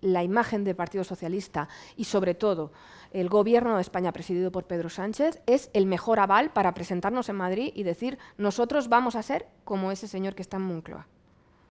la imagen del Partido Socialista y sobre todo el gobierno de España presidido por Pedro Sánchez es el mejor aval para presentarnos en Madrid y decir nosotros vamos a ser como ese señor que está en Moncloa.